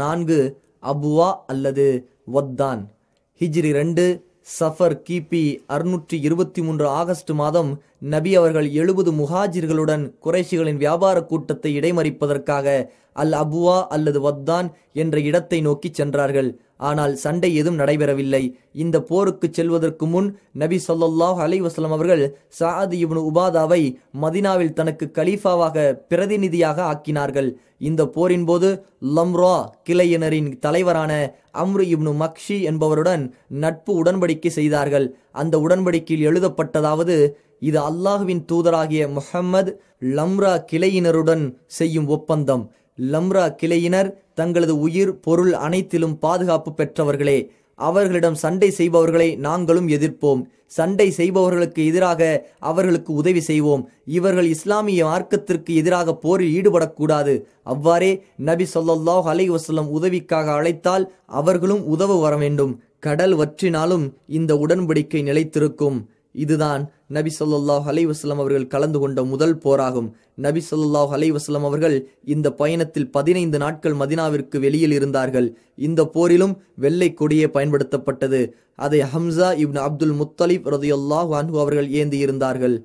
நான்கு அபுவா அல்லது வத்தான் ஹிஜ்ரி ரெண்டு சஃபர் கிபி அறுநூற்றி இருபத்தி மூன்று ஆகஸ்ட் மாதம் நபி அவர்கள் எழுபது முஹாஜிர்களுடன் குறைஷிகளின் வியாபார கூட்டத்தை இடைமறிப்பதற்காக அல் அபுவா அல்லது வத்தான் என்ற இடத்தை நோக்கி சென்றார்கள் ஆனால் சண்டை எதுவும் நடைபெறவில்லை இந்த போருக்கு செல்வதற்கு முன் நபி சொல்லாஹ் அலை வஸ்லம் அவர்கள் சாத் இப்னு உபாதாவை மதினாவில் தனக்கு கலீஃபாவாக பிரதிநிதியாக ஆக்கினார்கள் இந்த போரின் போது லம்ரா கிளையினரின் தலைவரான அம்ரு இப்னு மக்ஷி என்பவருடன் நட்பு உடன்படிக்கை செய்தார்கள் அந்த உடன்படிக்கையில் எழுதப்பட்டதாவது இது அல்லாஹுவின் தூதராகிய முஹம்மது லம்ரா கிளையினருடன் செய்யும் ஒப்பந்தம் லம்ரா கிளையினர் தங்களது உயிர் பொருள் அனைத்திலும் பாதுகாப்பு பெற்றவர்களே அவர்களிடம் சண்டை செய்பவர்களை நாங்களும் எதிர்ப்போம் சண்டை செய்பவர்களுக்கு எதிராக அவர்களுக்கு உதவி செய்வோம் இவர்கள் இஸ்லாமிய மார்க்கத்திற்கு எதிராக போரில் ஈடுபடக்கூடாது அவ்வாறே நபி சொல்லாஹ் அலை வசல்லம் உதவிக்காக அழைத்தால் அவர்களும் உதவ வர வேண்டும் கடல் வற்றினாலும் இந்த உடன்படிக்கை நிலைத்திருக்கும் இதுதான் நபி சொல்லாஹ் அலைவாஸ்லாம் அவர்கள் கலந்து கொண்ட முதல் போராகும் நபி சொல்லாஹ் அலைவாஸ்லாம் அவர்கள் இந்த பயணத்தில் பதினைந்து நாட்கள் மதினாவிற்கு வெளியில் இருந்தார்கள் இந்த போரிலும் வெள்ளை கொடியே பயன்படுத்தப்பட்டது அதை ஹம்சா இப்னு அப்துல் முத்தலிப் ரதையொல்லாஹ் அன்ஹு அவர்கள் ஏந்தியிருந்தார்கள்